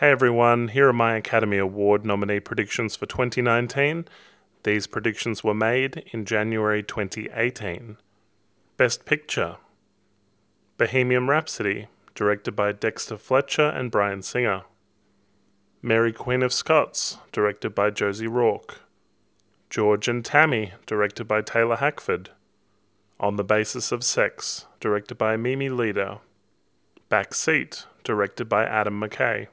Hey everyone, here are my Academy Award nominee predictions for 2019. These predictions were made in January 2018. Best Picture Bohemian Rhapsody, directed by Dexter Fletcher and Brian Singer. Mary Queen of Scots, directed by Josie Rourke. George and Tammy, directed by Taylor Hackford. On the Basis of Sex, directed by Mimi Leader. Backseat, directed by Adam McKay.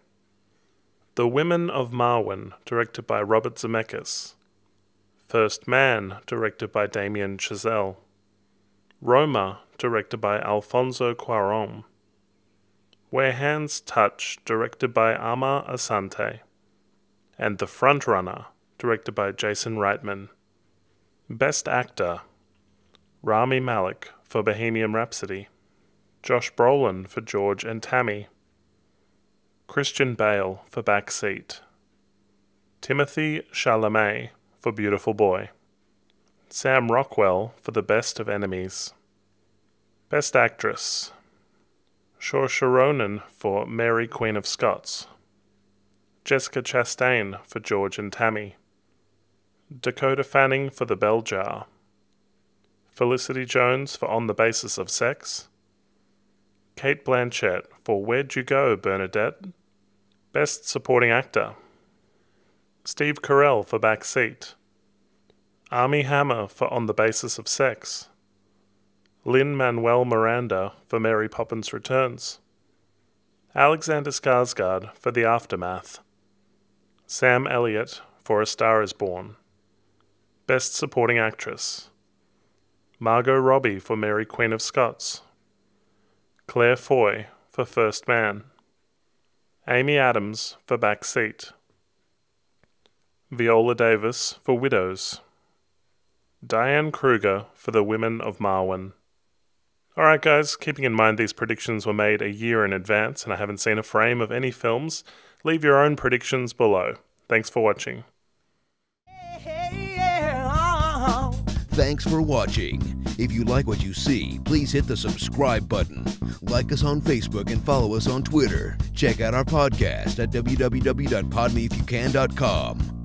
The Women of Marwin, directed by Robert Zemeckis. First Man, directed by Damien Chazelle. Roma, directed by Alfonso Cuaron. Where Hands Touch, directed by Ama Asante. And The Frontrunner, directed by Jason Reitman. Best Actor Rami Malek for Bohemian Rhapsody. Josh Brolin for George and Tammy. Christian Bale for Backseat. Timothy Chalamet for Beautiful Boy. Sam Rockwell for The Best of Enemies. Best Actress. Saoirse Ronan for Mary Queen of Scots. Jessica Chastain for George and Tammy. Dakota Fanning for The Bell Jar. Felicity Jones for On the Basis of Sex. Kate Blanchett for Where'd You Go, Bernadette? Best Supporting Actor Steve Carell for Back Seat, Army Hammer for On the Basis of Sex, Lynn Manuel Miranda for Mary Poppins Returns, Alexander Skarsgård for The Aftermath, Sam Elliott for A Star Is Born, Best Supporting Actress Margot Robbie for Mary Queen of Scots, Claire Foy for First Man. Amy Adams for Back Seat. Viola Davis for Widows. Diane Kruger for The Women of Marwin. Alright, guys, keeping in mind these predictions were made a year in advance and I haven't seen a frame of any films, leave your own predictions below. Thanks for watching. Hey, uh-huh. Thanks for watching. If you like what you see, please hit the subscribe button. Like us on Facebook and follow us on Twitter. Check out our podcast at www.podmeifyoucan.com.